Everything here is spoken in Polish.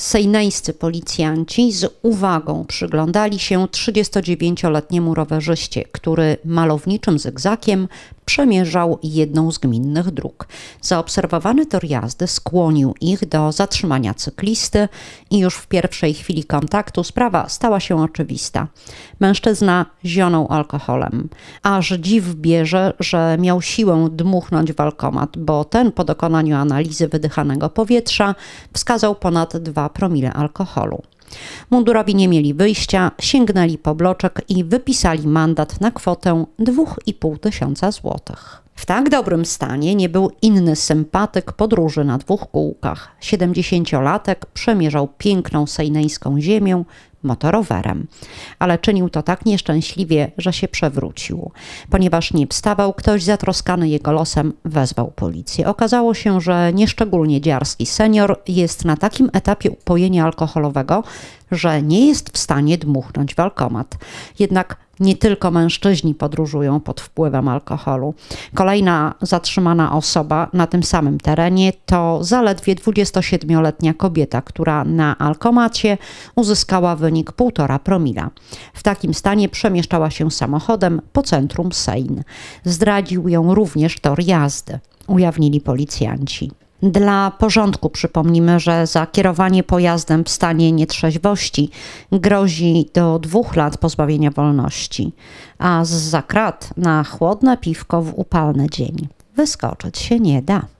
Sejnejscy policjanci z uwagą przyglądali się 39-letniemu rowerzyście, który malowniczym zygzakiem przemierzał jedną z gminnych dróg. Zaobserwowany tor jazdy skłonił ich do zatrzymania cyklisty i już w pierwszej chwili kontaktu sprawa stała się oczywista. Mężczyzna zionął alkoholem. Aż dziw bierze, że miał siłę dmuchnąć w alkomat, bo ten po dokonaniu analizy wydychanego powietrza wskazał ponad 2 promile alkoholu. Mundurowi nie mieli wyjścia, sięgnęli po bloczek i wypisali mandat na kwotę 2,5 tysiąca złotych. W tak dobrym stanie nie był inny sympatyk podróży na dwóch kółkach. Siedemdziesięciolatek przemierzał piękną sejneńską ziemię motorowerem, ale czynił to tak nieszczęśliwie, że się przewrócił. Ponieważ nie wstawał, ktoś zatroskany jego losem wezwał policję. Okazało się, że nieszczególnie dziarski senior jest na takim etapie upojenia alkoholowego, że nie jest w stanie dmuchnąć w alkomat. Jednak nie tylko mężczyźni podróżują pod wpływem alkoholu. Kolejna zatrzymana osoba na tym samym terenie to zaledwie 27-letnia kobieta, która na alkomacie uzyskała wynik 1,5 promila. W takim stanie przemieszczała się samochodem po centrum Sejn. Zdradził ją również tor jazdy, ujawnili policjanci. Dla porządku przypomnimy, że za kierowanie pojazdem w stanie nietrzeźwości grozi do dwóch lat pozbawienia wolności, a z zakrat na chłodne piwko w upalny dzień wyskoczyć się nie da.